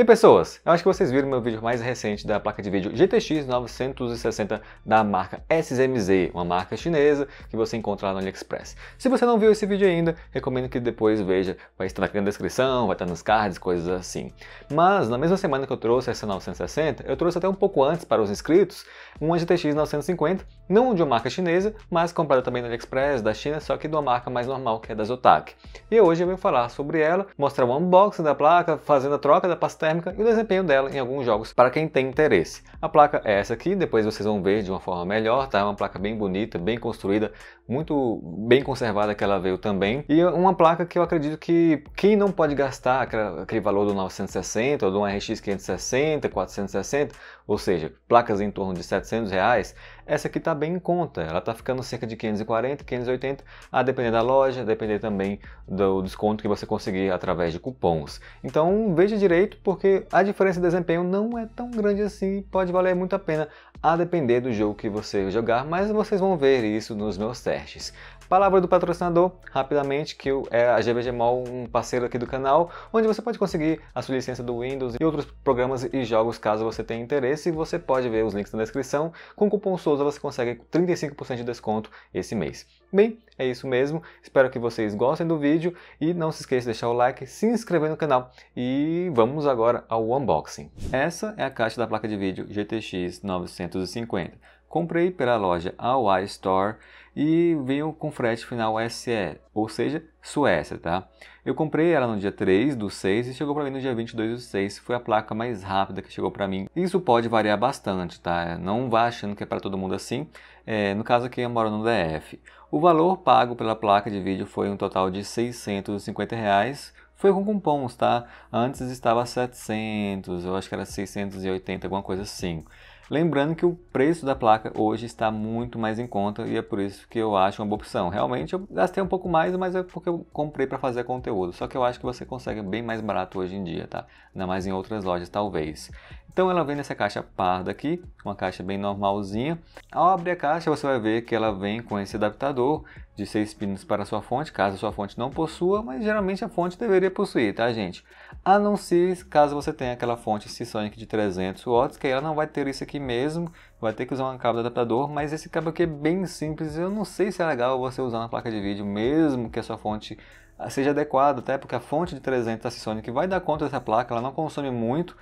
E pessoas, eu acho que vocês viram meu vídeo mais recente da placa de vídeo GTX 960 da marca SMZ, uma marca chinesa que você encontra lá no AliExpress. Se você não viu esse vídeo ainda, recomendo que depois veja, vai estar aqui na descrição, vai estar nos cards, coisas assim. Mas na mesma semana que eu trouxe essa 960, eu trouxe até um pouco antes para os inscritos uma GTX 950, não de uma marca chinesa, mas comprada também no AliExpress da China, só que de uma marca mais normal que é da Zotac. E hoje eu venho falar sobre ela, mostrar o unboxing da placa, fazendo a troca da pastela térmica e o desempenho dela em alguns jogos para quem tem interesse. A placa é essa aqui, depois vocês vão ver de uma forma melhor, tá? É uma placa bem bonita, bem construída, muito bem conservada que ela veio também. E uma placa que eu acredito que quem não pode gastar aquele valor do 960 ou do RX 560, 460, ou seja, placas em torno de 700 reais, essa aqui está bem em conta, ela está ficando cerca de 540, 580, a depender da loja, a depender também do desconto que você conseguir através de cupons. Então veja direito, porque a diferença de desempenho não é tão grande assim e pode valer muito a pena a depender do jogo que você jogar, mas vocês vão ver isso nos meus testes. Palavra do patrocinador, rapidamente, que é a GVG um parceiro aqui do canal, onde você pode conseguir a sua licença do Windows e outros programas e jogos caso você tenha interesse. Você pode ver os links na descrição. Com o cupom SOUZA você consegue 35% de desconto esse mês. Bem, é isso mesmo. Espero que vocês gostem do vídeo e não se esqueça de deixar o like, se inscrever no canal e vamos agora ao unboxing. Essa é a caixa da placa de vídeo GTX 950. Comprei pela loja AY Store e veio com frete final SE, ou seja, Suécia, tá? Eu comprei ela no dia 3 do 6 e chegou para mim no dia 22 do 6, foi a placa mais rápida que chegou para mim. Isso pode variar bastante, tá? Não vá achando que é para todo mundo assim, é, no caso aqui eu moro no DF. O valor pago pela placa de vídeo foi um total de R$ 650, reais, foi com cupons, tá? Antes estava 700, eu acho que era 680, alguma coisa assim. Lembrando que o preço da placa hoje está muito mais em conta e é por isso que eu acho uma boa opção. Realmente eu gastei um pouco mais, mas é porque eu comprei para fazer conteúdo. Só que eu acho que você consegue bem mais barato hoje em dia, tá? Ainda mais em outras lojas, talvez. Então ela vem nessa caixa parda aqui, uma caixa bem normalzinha. Ao abrir a caixa, você vai ver que ela vem com esse adaptador de seis pinos para sua fonte, caso sua fonte não possua, mas geralmente a fonte deveria possuir, tá, gente? A não ser caso você tenha aquela fonte Seasonic de 300 watts, que ela não vai ter isso aqui mesmo, vai ter que usar um cabo adaptador, mas esse cabo aqui é bem simples, eu não sei se é legal você usar na placa de vídeo, mesmo que a sua fonte ah, seja adequada, até porque a fonte de 300 da Seasonic vai dar conta dessa placa, ela não consome muito,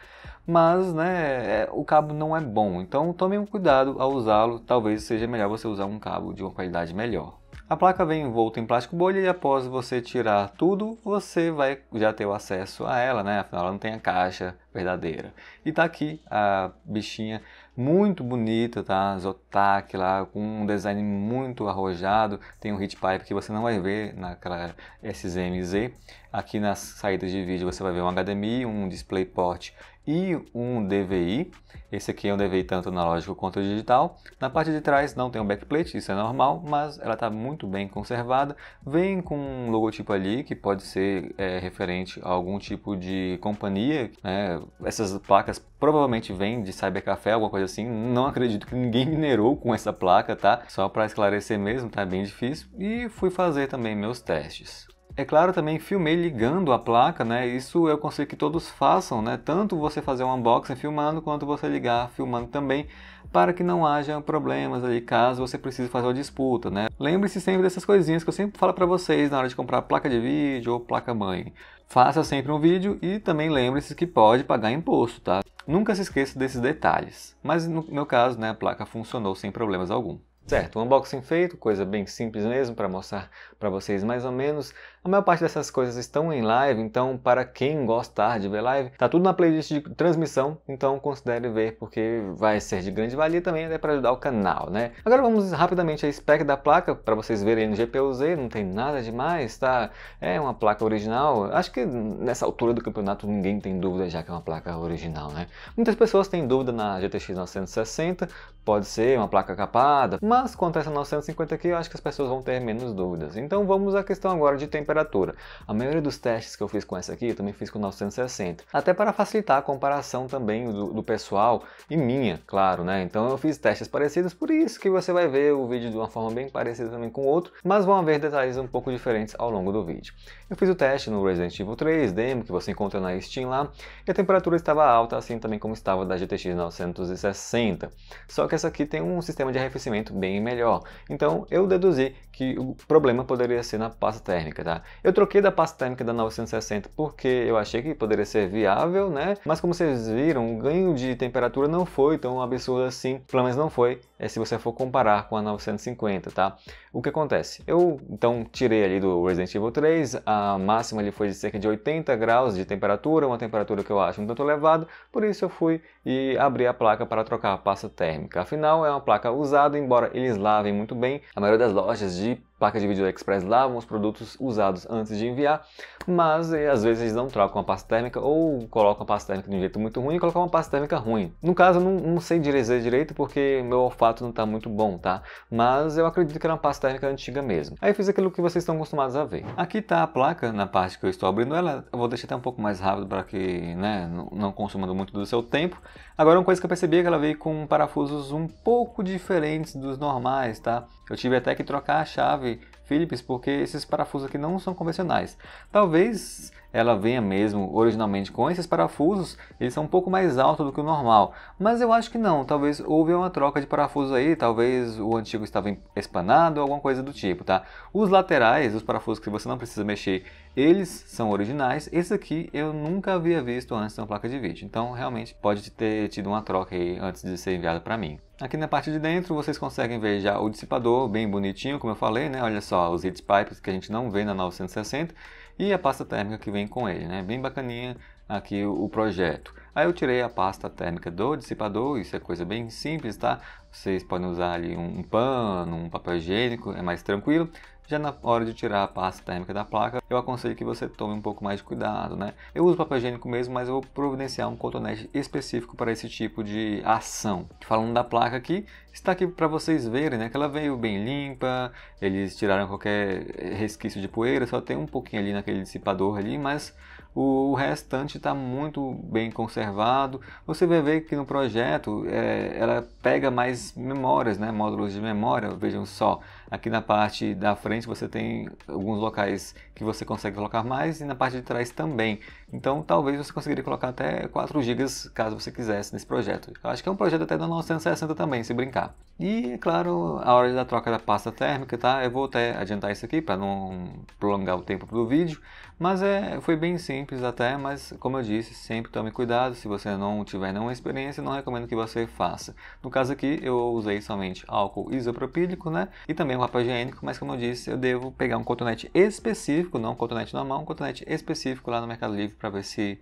mas né, é, o cabo não é bom, então tome um cuidado ao usá-lo, talvez seja melhor você usar um cabo de uma qualidade melhor. A placa vem envolta em plástico bolha e após você tirar tudo, você vai já ter o acesso a ela, né? Afinal, ela não tem a caixa verdadeira. E tá aqui a bichinha muito bonita, tá? Zotac lá, com um design muito arrojado. Tem um hit pipe que você não vai ver naquela SZMZ. Aqui nas saídas de vídeo você vai ver um HDMI, um DisplayPort e um DVI. Esse aqui é um DVI tanto analógico quanto digital. Na parte de trás não tem um backplate, isso é normal, mas ela está muito bem conservada. Vem com um logotipo ali que pode ser é, referente a algum tipo de companhia. Né? Essas placas provavelmente vêm de Cybercafé, alguma coisa assim. Não acredito que ninguém minerou com essa placa, tá? Só para esclarecer mesmo, tá bem difícil. E fui fazer também meus testes. É claro, também filmei ligando a placa, né? Isso eu consigo que todos façam, né? Tanto você fazer um unboxing filmando, quanto você ligar filmando também, para que não haja problemas ali, caso você precise fazer uma disputa, né? Lembre-se sempre dessas coisinhas que eu sempre falo para vocês na hora de comprar placa de vídeo ou placa-mãe. Faça sempre um vídeo e também lembre-se que pode pagar imposto, tá? Nunca se esqueça desses detalhes. Mas no meu caso, né, a placa funcionou sem problemas algum. Certo, o unboxing feito, coisa bem simples mesmo para mostrar para vocês mais ou menos. A maior parte dessas coisas estão em live, então para quem gostar de ver live, tá tudo na playlist de transmissão, então considere ver porque vai ser de grande valia também até para ajudar o canal, né? Agora vamos rapidamente a spec da placa para vocês verem no GPU-Z, não tem nada demais, tá? É uma placa original. Acho que nessa altura do campeonato ninguém tem dúvida já que é uma placa original, né? Muitas pessoas têm dúvida na GTX 960, pode ser uma placa capada, mas mas quanto a essa 950 aqui, eu acho que as pessoas vão ter menos dúvidas. Então vamos à questão agora de temperatura. A maioria dos testes que eu fiz com essa aqui, eu também fiz com 960. Até para facilitar a comparação também do, do pessoal e minha, claro, né? Então eu fiz testes parecidos, por isso que você vai ver o vídeo de uma forma bem parecida também com o outro, mas vão haver detalhes um pouco diferentes ao longo do vídeo. Eu fiz o teste no Resident Evil 3 demo, que você encontra na Steam lá, e a temperatura estava alta, assim também como estava da GTX 960. Só que essa aqui tem um sistema de arrefecimento bem bem melhor. Então eu deduzi que o problema poderia ser na pasta térmica, tá? Eu troquei da pasta térmica da 960 porque eu achei que poderia ser viável, né? Mas como vocês viram, o ganho de temperatura não foi tão absurdo assim, pelo menos não foi é, se você for comparar com a 950, tá? O que acontece? Eu então tirei ali do Resident Evil 3, a máxima ali foi de cerca de 80 graus de temperatura, uma temperatura que eu acho um tanto elevada, por isso eu fui e abri a placa para trocar a pasta térmica. Afinal, é uma placa usada, embora eles lavem muito bem, a maioria das lojas de placa de vídeo express lavam os produtos usados antes de enviar, mas eh, às vezes eles não trocam a pasta térmica ou colocam a pasta térmica de um jeito muito ruim e colocam uma pasta térmica ruim. No caso, eu não, não sei dizer direito porque meu olfato não está muito bom, tá? Mas eu acredito que era uma pasta térmica antiga mesmo. Aí eu fiz aquilo que vocês estão acostumados a ver. Aqui está a placa, na parte que eu estou abrindo ela, eu vou deixar até um pouco mais rápido para que né, não, não consuma muito do seu tempo. Agora, uma coisa que eu percebi é que ela veio com parafusos um pouco diferentes dos normais, tá? Eu tive até que trocar a chave Phillips porque esses parafusos aqui não são convencionais. Talvez ela venha mesmo originalmente com esses parafusos, eles são um pouco mais altos do que o normal. Mas eu acho que não, talvez houve uma troca de parafusos aí, talvez o antigo estava espanado, alguma coisa do tipo, tá? Os laterais, os parafusos que você não precisa mexer, eles são originais. Esse aqui eu nunca havia visto antes na placa de vídeo, então realmente pode ter tido uma troca aí antes de ser enviado para mim. Aqui na parte de dentro vocês conseguem ver já o dissipador bem bonitinho, como eu falei, né? Olha só os heat pipes que a gente não vê na 960 e a pasta térmica que vem com ele, né? Bem bacaninha aqui o projeto. Aí eu tirei a pasta térmica do dissipador, isso é coisa bem simples, tá? Vocês podem usar ali um pano, um papel higiênico, é mais tranquilo. Já na hora de tirar a pasta térmica da placa, eu aconselho que você tome um pouco mais de cuidado, né? Eu uso papel higiênico mesmo, mas eu vou providenciar um cotonete específico para esse tipo de ação. Falando da placa aqui, está aqui para vocês verem, né? Que ela veio bem limpa, eles tiraram qualquer resquício de poeira, só tem um pouquinho ali naquele dissipador ali, mas o restante está muito bem conservado. Você vai ver que no projeto é, ela pega mais memórias, né? módulos de memória. Vejam só, Aqui na parte da frente você tem alguns locais que você consegue colocar mais e na parte de trás também. Então talvez você conseguiria colocar até 4 GB caso você quisesse nesse projeto. Eu acho que é um projeto até da 960 também, se brincar. E é claro, a hora da troca da pasta térmica, tá? Eu vou até adiantar isso aqui para não prolongar o tempo do vídeo, mas é, foi bem simples até, mas como eu disse, sempre tome cuidado, se você não tiver nenhuma experiência, não recomendo que você faça. No caso aqui, eu usei somente álcool isopropílico, né? E também um papel higiênico, mas como eu disse, eu devo pegar um cotonete específico, não um cotonete normal, um cotonete específico lá no Mercado Livre para ver se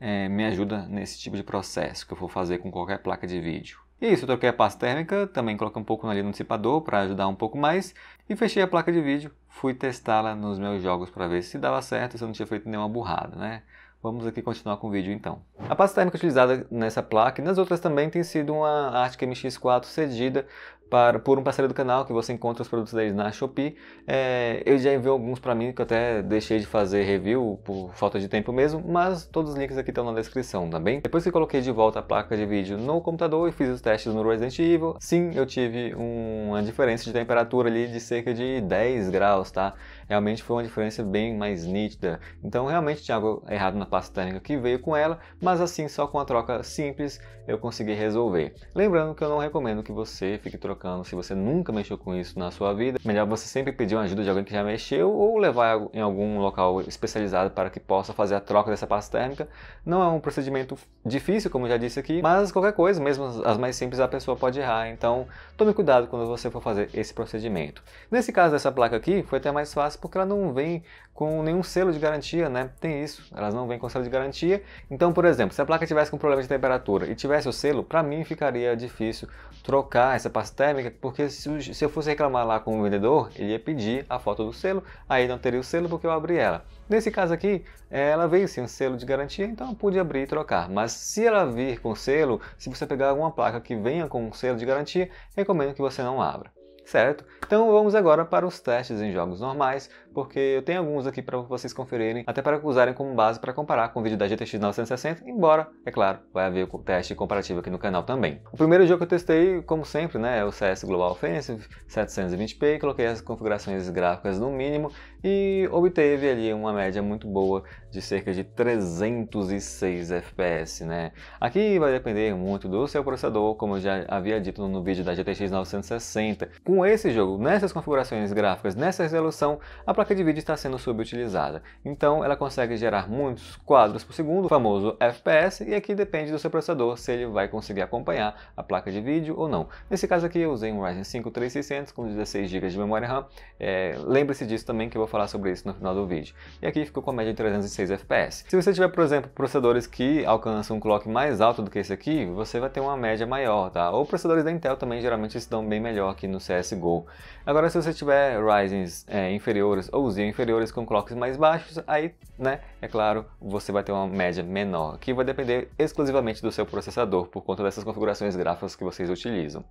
é, me ajuda nesse tipo de processo que eu for fazer com qualquer placa de vídeo. E isso, eu troquei a pasta térmica, também coloquei um pouco ali no dissipador para ajudar um pouco mais e fechei a placa de vídeo. Fui testá-la nos meus jogos para ver se dava certo, se eu não tinha feito nenhuma burrada, né? Vamos aqui continuar com o vídeo então. A pasta térmica utilizada nessa placa e nas outras também tem sido uma Arctic MX4 cedida para, por um parceiro do canal que você encontra os produtos deles na Shopee. É, eu já enviei alguns para mim que eu até deixei de fazer review por falta de tempo mesmo, mas todos os links aqui estão na descrição, tá bem? Depois que coloquei de volta a placa de vídeo no computador e fiz os testes no Resident Evil, sim, eu tive um, uma diferença de temperatura ali de cerca de 10 graus, tá? realmente foi uma diferença bem mais nítida. Então, realmente tinha algo errado na pasta térmica que veio com ela, mas assim, só com a troca simples, eu consegui resolver. Lembrando que eu não recomendo que você fique trocando se você nunca mexeu com isso na sua vida. Melhor você sempre pedir uma ajuda de alguém que já mexeu ou levar em algum local especializado para que possa fazer a troca dessa pasta térmica. Não é um procedimento difícil, como já disse aqui, mas qualquer coisa, mesmo as mais simples, a pessoa pode errar. Então, tome cuidado quando você for fazer esse procedimento. Nesse caso dessa placa aqui, foi até mais fácil porque ela não vem com nenhum selo de garantia, né? Tem isso, elas não vêm com selo de garantia. Então, por exemplo, se a placa tivesse com problema de temperatura e tivesse o selo, para mim ficaria difícil trocar essa pasta térmica, porque se, se eu fosse reclamar lá com o vendedor, ele ia pedir a foto do selo, aí não teria o selo porque eu abri ela. Nesse caso aqui, ela veio sem um selo de garantia, então eu pude abrir e trocar. Mas se ela vir com selo, se você pegar alguma placa que venha com um selo de garantia, recomendo que você não abra. Certo? Então vamos agora para os testes em jogos normais, porque eu tenho alguns aqui para vocês conferirem, até para usarem como base para comparar com o vídeo da GTX 960, embora, é claro, vai haver teste comparativo aqui no canal também. O primeiro jogo que eu testei, como sempre, né, é o CS Global Offensive 720p, coloquei as configurações gráficas no mínimo e obteve ali uma média muito boa de cerca de 306 FPS, né? Aqui vai depender muito do seu processador, como eu já havia dito no vídeo da GTX 960. Com esse jogo, nessas configurações gráficas, nessa resolução, a placa de vídeo está sendo subutilizada. Então ela consegue gerar muitos quadros por segundo, o famoso FPS, e aqui depende do seu processador se ele vai conseguir acompanhar a placa de vídeo ou não. Nesse caso aqui eu usei um Ryzen 5 3600 com 16 GB de memória RAM. É, Lembre-se disso também que eu vou falar sobre isso no final do vídeo. E aqui ficou com a média de 306 FPS. Se você tiver, por exemplo, processadores que alcançam um clock mais alto do que esse aqui, você vai ter uma média maior, tá? Ou processadores da Intel também, geralmente se dão bem melhor aqui no CSGO. Agora, se você tiver Ryzen é, inferiores ou Xeon inferiores com clocks mais baixos, aí, né, é claro, você vai ter uma média menor, que vai depender exclusivamente do seu processador, por conta dessas configurações gráficas que vocês utilizam.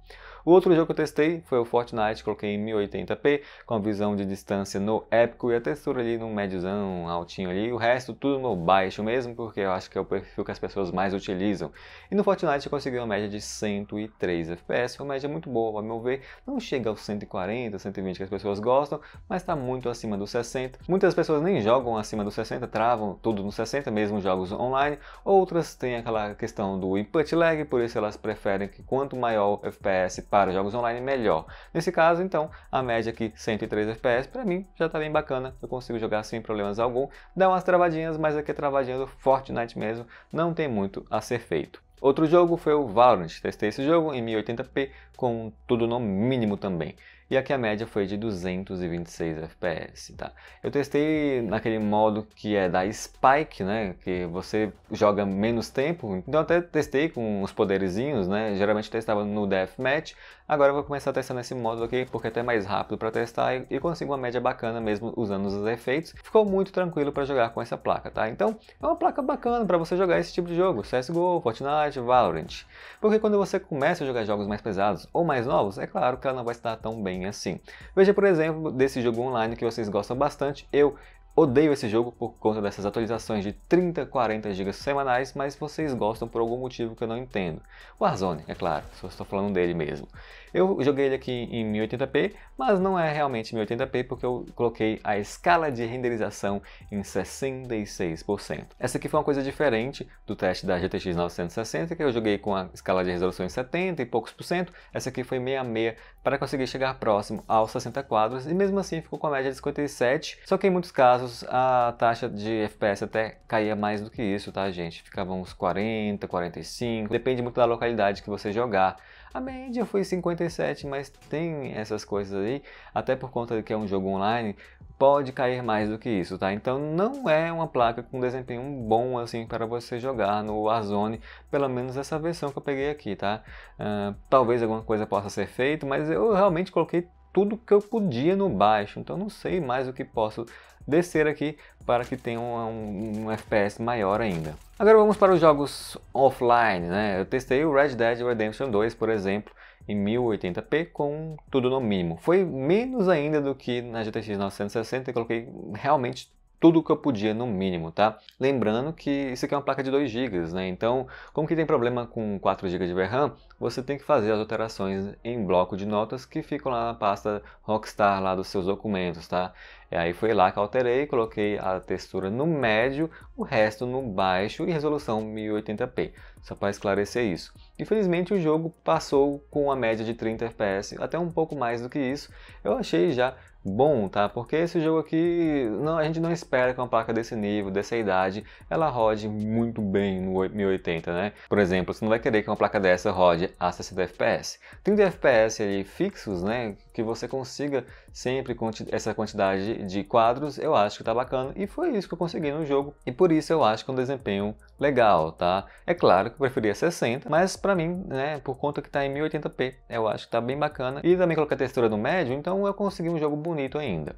O outro jogo que eu testei foi o Fortnite, coloquei em 1080p, com a visão de distância no app épico e a textura ali num médiozão, altinho ali, o resto tudo no baixo mesmo, porque eu acho que é o perfil que as pessoas mais utilizam. E no Fortnite eu consegui uma média de 103 FPS, uma média muito boa, a meu ver, não chega aos 140, 120 que as pessoas gostam, mas está muito acima dos 60. Muitas pessoas nem jogam acima dos 60, travam tudo nos 60, mesmo jogos online, outras têm aquela questão do input lag, por isso elas preferem que quanto maior o FPS para jogos online, melhor. Nesse caso, então, a média aqui 103 FPS, para mim, já está bem bacana bacana, eu consigo jogar sem problemas algum, dá umas travadinhas, mas aqui é travadinha do Fortnite mesmo, não tem muito a ser feito. Outro jogo foi o Valorant, testei esse jogo em 1080p com tudo no mínimo também e aqui a média foi de 226 FPS, tá? Eu testei naquele modo que é da Spike, né, que você joga menos tempo, então até testei com os poderizinhos, né, geralmente testava no Deathmatch, agora eu vou começar a testar nesse modo aqui, porque é até mais rápido para testar e, consigo uma média bacana mesmo usando os efeitos, ficou muito tranquilo para jogar com essa placa, tá? Então, é uma placa bacana para você jogar esse tipo de jogo, CSGO, Fortnite, Valorant, porque quando você começa a jogar jogos mais pesados ou mais novos, é claro que ela não vai estar tão bem assim Veja, por exemplo, desse jogo online que vocês gostam bastante, eu Odeio esse jogo por conta dessas atualizações de 30, 40 GB semanais, mas vocês gostam por algum motivo que eu não entendo. Warzone, é claro, só estou falando dele mesmo. Eu joguei ele aqui em 1080p, mas não é realmente 1080p porque eu coloquei a escala de renderização em 66%. Essa aqui foi uma coisa diferente do teste da GTX 960, que eu joguei com a escala de resolução em 70 e poucos por cento. Essa aqui foi 66 para conseguir chegar próximo aos 60 quadros e mesmo assim ficou com a média de 57, só que em muitos casos a taxa de FPS até caía mais do que isso, tá gente? Ficava uns 40, 45, depende muito da localidade que você jogar. A média foi 57, mas tem essas coisas aí, até por conta de que é um jogo online, pode cair mais do que isso, tá? Então não é uma placa com desempenho bom assim para você jogar no Warzone, pelo menos essa versão que eu peguei aqui, tá? Uh, talvez alguma coisa possa ser feita, mas eu realmente coloquei tudo que eu podia no baixo, então não sei mais o que posso descer aqui para que tenha um, um, um, FPS maior ainda. Agora vamos para os jogos offline, né? Eu testei o Red Dead Redemption 2, por exemplo, em 1080p com tudo no mínimo. Foi menos ainda do que na GTX 960, eu coloquei realmente tudo o que eu podia no mínimo, tá? Lembrando que isso aqui é uma placa de 2 GB, né? Então, como que tem problema com 4 GB de VRAM, você tem que fazer as alterações em bloco de notas que ficam lá na pasta Rockstar lá dos seus documentos, tá? E aí foi lá que eu alterei, coloquei a textura no médio, o resto no baixo e resolução 1080p, só para esclarecer isso. Infelizmente o jogo passou com a média de 30 fps, até um pouco mais do que isso, eu achei já bom, tá? Porque esse jogo aqui, não, a gente não espera que uma placa desse nível, dessa idade, ela rode muito bem no 1080, né? Por exemplo, você não vai querer que uma placa dessa rode a 60 FPS. 30 FPS ali fixos, né? Que você consiga sempre com essa quantidade de quadros, eu acho que tá bacana. E foi isso que eu consegui no jogo. E por isso eu acho que é um desempenho legal, tá? É claro que eu preferia 60, mas para mim, né, por conta que tá em 1080p, eu acho que tá bem bacana. E também coloquei a textura no médio, então eu consegui um jogo bonito ainda.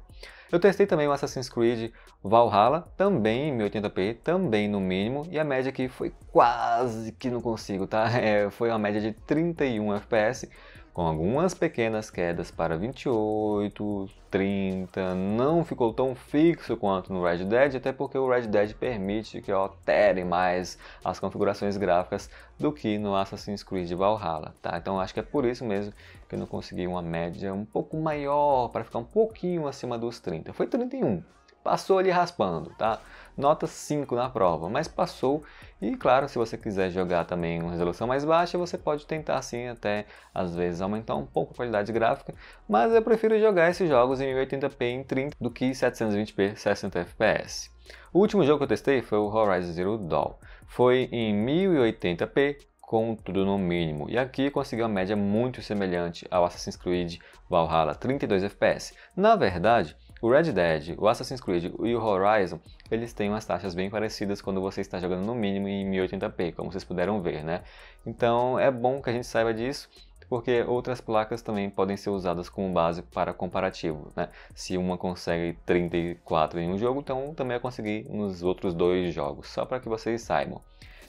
Eu testei também o Assassin's Creed Valhalla, também em 1080p, também no mínimo, e a média aqui foi quase que não consigo, tá? É, foi uma média de 31 FPS, com algumas pequenas quedas para 28, 30, não ficou tão fixo quanto no Red Dead, até porque o Red Dead permite que altere mais as configurações gráficas do que no Assassin's Creed Valhalla, tá? Então acho que é por isso mesmo que eu não consegui uma média um pouco maior, para ficar um pouquinho acima dos 30. Foi 31, Passou ali raspando, tá? Nota 5 na prova, mas passou. E claro, se você quiser jogar também uma resolução mais baixa, você pode tentar assim até às vezes aumentar um pouco a qualidade gráfica, mas eu prefiro jogar esses jogos em 1080p em 30 do que 720p 60 fps. O último jogo que eu testei foi o Horizon Zero Dawn. Foi em 1080p com tudo no mínimo. E aqui conseguiu uma média muito semelhante ao Assassin's Creed Valhalla, 32 FPS. Na verdade, o Red Dead, o Assassin's Creed e o Horizon, eles têm umas taxas bem parecidas quando você está jogando no mínimo em 1080p, como vocês puderam ver, né? Então é bom que a gente saiba disso, porque outras placas também podem ser usadas como base para comparativo, né? Se uma consegue 34 em um jogo, então também vai conseguir nos outros dois jogos, só para que vocês saibam.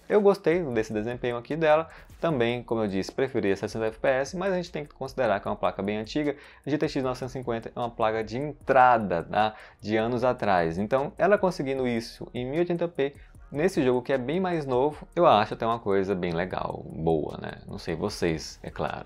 Eu gostei desse desempenho aqui dela, também, como eu disse, preferia 60 fps, mas a gente tem que considerar que é uma placa bem antiga, a GTX 950 é uma placa de entrada, tá? de anos atrás. Então, ela conseguindo isso em 1080p, Nesse jogo que é bem mais novo, eu acho até uma coisa bem legal, boa, né? Não sei vocês, é claro.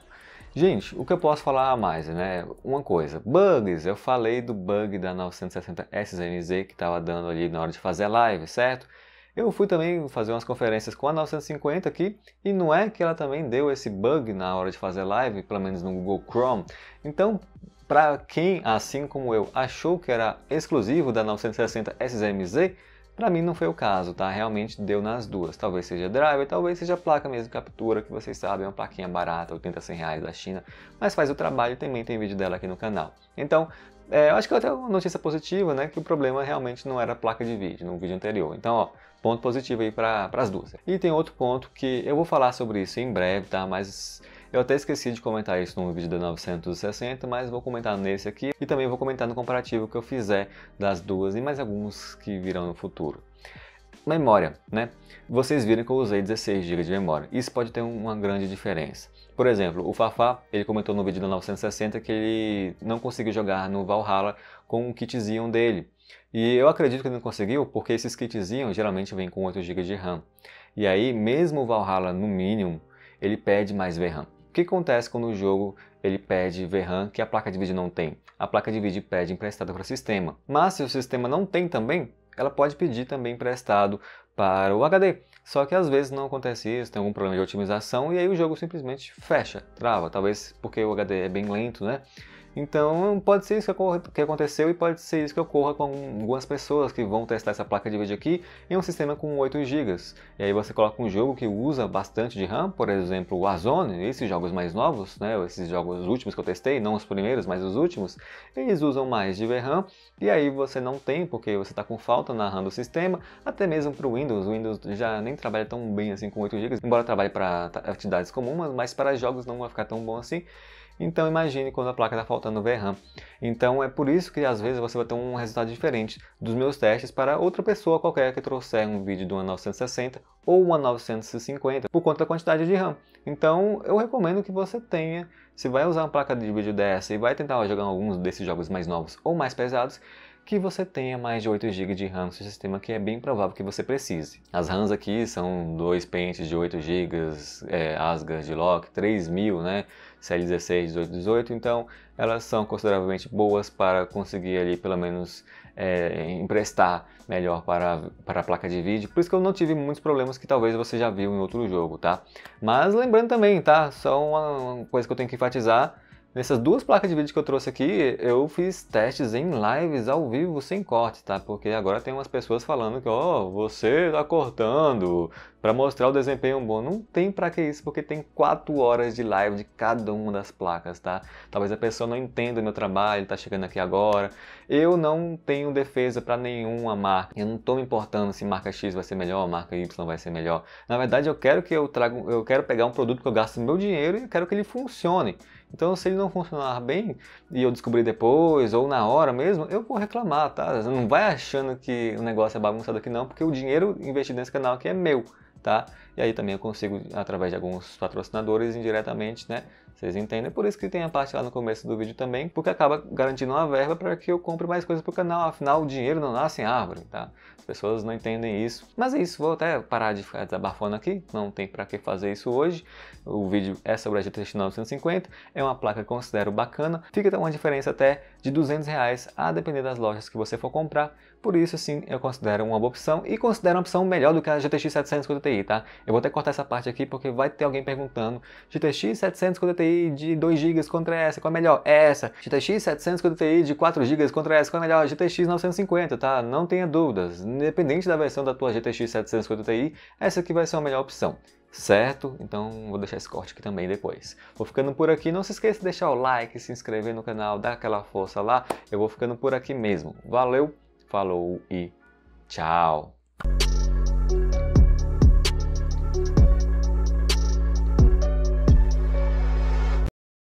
Gente, o que eu posso falar a mais, né? Uma coisa, bugs. Eu falei do bug da 960 SMZ que estava dando ali na hora de fazer live, certo? Eu fui também fazer umas conferências com a 950 aqui e não é que ela também deu esse bug na hora de fazer live, pelo menos no Google Chrome. Então, para quem, assim como eu, achou que era exclusivo da 960 SMZ, para mim não foi o caso, tá? Realmente deu nas duas. Talvez seja driver, talvez seja placa mesmo de captura, que vocês sabem, é uma plaquinha barata, 80, 100 reais da China, mas faz o trabalho, também tem vídeo dela aqui no canal. Então, é, eu acho que até uma notícia positiva, né? Que o problema realmente não era a placa de vídeo no vídeo anterior. Então, ó, ponto positivo aí para as duas. E tem outro ponto que eu vou falar sobre isso em breve, tá? Mas eu até esqueci de comentar isso no vídeo da 960, mas vou comentar nesse aqui e também vou comentar no comparativo que eu fizer das duas e mais alguns que virão no futuro. Memória, né? Vocês viram que eu usei 16 GB de memória. Isso pode ter uma grande diferença. Por exemplo, o Fafá, ele comentou no vídeo da 960 que ele não conseguiu jogar no Valhalla com o kitzinho dele. E eu acredito que ele não conseguiu porque esses kitzinhos geralmente vêm com 8 GB de RAM. E aí, mesmo o Valhalla no mínimo, ele pede mais VRAM. O que acontece quando o jogo ele pede VRAM que a placa de vídeo não tem? A placa de vídeo pede emprestado para o sistema. Mas se o sistema não tem também, ela pode pedir também emprestado para o HD. Só que às vezes não acontece isso, tem algum problema de otimização e aí o jogo simplesmente fecha, trava, talvez porque o HD é bem lento, né? Então pode ser isso que aconteceu e pode ser isso que ocorra com algumas pessoas que vão testar essa placa de vídeo aqui em um sistema com 8 GB. E aí você coloca um jogo que usa bastante de RAM, por exemplo o Warzone, esses jogos mais novos, né, esses jogos últimos que eu testei, não os primeiros, mas os últimos, eles usam mais de VRAM e aí você não tem porque você está com falta na RAM do sistema, até mesmo para o Windows, o Windows já nem trabalha tão bem assim com 8 GB, embora trabalhe para atividades comuns, mas para jogos não vai ficar tão bom assim. Então imagine quando a placa está faltando VRAM. Então é por isso que às vezes você vai ter um resultado diferente dos meus testes para outra pessoa qualquer que trouxer um vídeo de uma 960 ou uma 950 por conta da quantidade de RAM. Então eu recomendo que você tenha, se vai usar uma placa de vídeo dessa e vai tentar jogar alguns desses jogos mais novos ou mais pesados, que você tenha mais de 8 GB de RAM no seu sistema, que é bem provável que você precise. As RAMs aqui são dois pentes de 8 GB, é, Asgard de Lock, 3000, né? CL16, 18, então elas são consideravelmente boas para conseguir ali pelo menos é, emprestar melhor para, para a placa de vídeo, por isso que eu não tive muitos problemas que talvez você já viu em outro jogo, tá? Mas lembrando também, tá? Só uma coisa que eu tenho que enfatizar, Nessas duas placas de vídeo que eu trouxe aqui, eu fiz testes em lives ao vivo sem corte, tá? Porque agora tem umas pessoas falando que, ó, oh, você tá cortando para mostrar o desempenho bom. Não tem pra que isso, porque tem 4 horas de live de cada uma das placas, tá? Talvez a pessoa não entenda o meu trabalho, tá chegando aqui agora. Eu não tenho defesa para nenhuma marca. Eu não tô me importando se marca X vai ser melhor, marca Y vai ser melhor. Na verdade, eu quero que eu trago, eu quero pegar um produto que eu gasto meu dinheiro e eu quero que ele funcione. Então, se ele não funcionar bem e eu descobrir depois ou na hora mesmo, eu vou reclamar, tá? Não vai achando que o negócio é bagunçado aqui não, porque o dinheiro investido nesse canal aqui é meu tá? E aí também eu consigo, através de alguns patrocinadores indiretamente, né? Vocês entendem. É por isso que tem a parte lá no começo do vídeo também, porque acaba garantindo uma verba para que eu compre mais coisas para o canal. Afinal, o dinheiro não nasce em árvore, tá? As pessoas não entendem isso. Mas é isso, vou até parar de ficar desabafando aqui, não tem para que fazer isso hoje. O vídeo é sobre a GTX 950, é uma placa que considero bacana. Fica uma diferença até de 200 reais, a depender das lojas que você for comprar. Por isso, sim, eu considero uma boa opção e considero uma opção melhor do que a GTX 750 Ti, tá? Eu vou até cortar essa parte aqui porque vai ter alguém perguntando GTX 750 Ti de 2 GB contra essa, qual é melhor? É essa. GTX 750 Ti de 4 GB contra essa, qual é melhor? GTX 950, tá? Não tenha dúvidas. Independente da versão da tua GTX 750 Ti, essa aqui vai ser a melhor opção certo? Então vou deixar esse corte aqui também depois. Vou ficando por aqui, não se esqueça de deixar o like, se inscrever no canal, dar aquela força lá. Eu vou ficando por aqui mesmo. Valeu, falou e tchau!